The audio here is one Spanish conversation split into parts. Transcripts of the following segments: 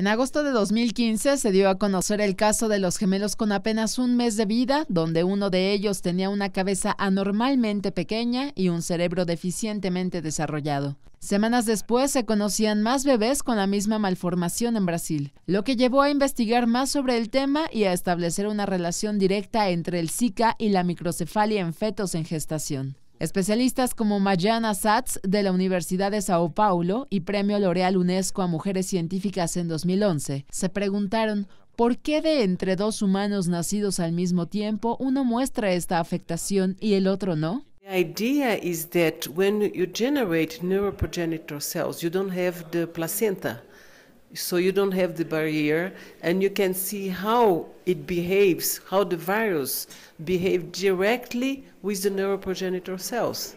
En agosto de 2015 se dio a conocer el caso de los gemelos con apenas un mes de vida, donde uno de ellos tenía una cabeza anormalmente pequeña y un cerebro deficientemente desarrollado. Semanas después se conocían más bebés con la misma malformación en Brasil, lo que llevó a investigar más sobre el tema y a establecer una relación directa entre el Zika y la microcefalia en fetos en gestación. Especialistas como Mayana Satz de la Universidad de Sao Paulo y Premio L'Oreal UNESCO a Mujeres Científicas en 2011 se preguntaron ¿Por qué de entre dos humanos nacidos al mismo tiempo uno muestra esta afectación y el otro no? idea placenta. so you don't have the barrier and you can see how it behaves how the virus behaves directly with the neuroprogenitor cells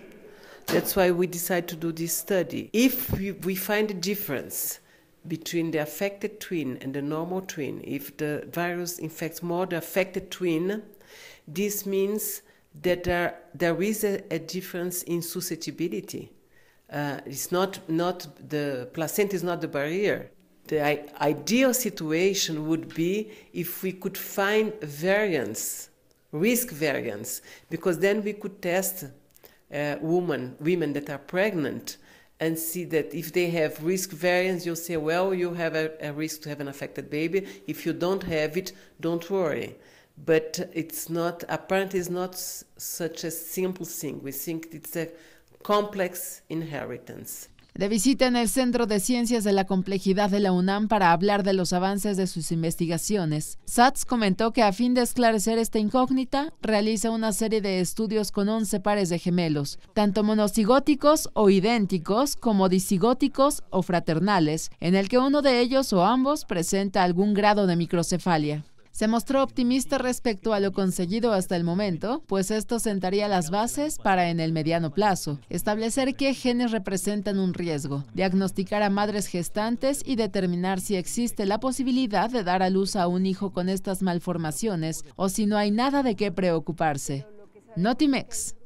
that's why we decide to do this study if we, we find a difference between the affected twin and the normal twin if the virus infects more the affected twin this means that there, there is a, a difference in susceptibility uh, it's not not the placenta is not the barrier the ideal situation would be if we could find variance, risk variance, because then we could test uh, women, women that are pregnant and see that if they have risk variance, you'll say, well, you have a, a risk to have an affected baby. If you don't have it, don't worry but it's not apparently it's not such a simple thing we think it's a complex inheritance De visita en el Centro de Ciencias de la Complejidad de la UNAM para hablar de los avances de sus investigaciones, SATS comentó que a fin de esclarecer esta incógnita, realiza una serie de estudios con 11 pares de gemelos, tanto monocigóticos o idénticos como disigóticos o fraternales, en el que uno de ellos o ambos presenta algún grado de microcefalia. Se mostró optimista respecto a lo conseguido hasta el momento, pues esto sentaría las bases para en el mediano plazo establecer qué genes representan un riesgo, diagnosticar a madres gestantes y determinar si existe la posibilidad de dar a luz a un hijo con estas malformaciones o si no hay nada de qué preocuparse. Notimex.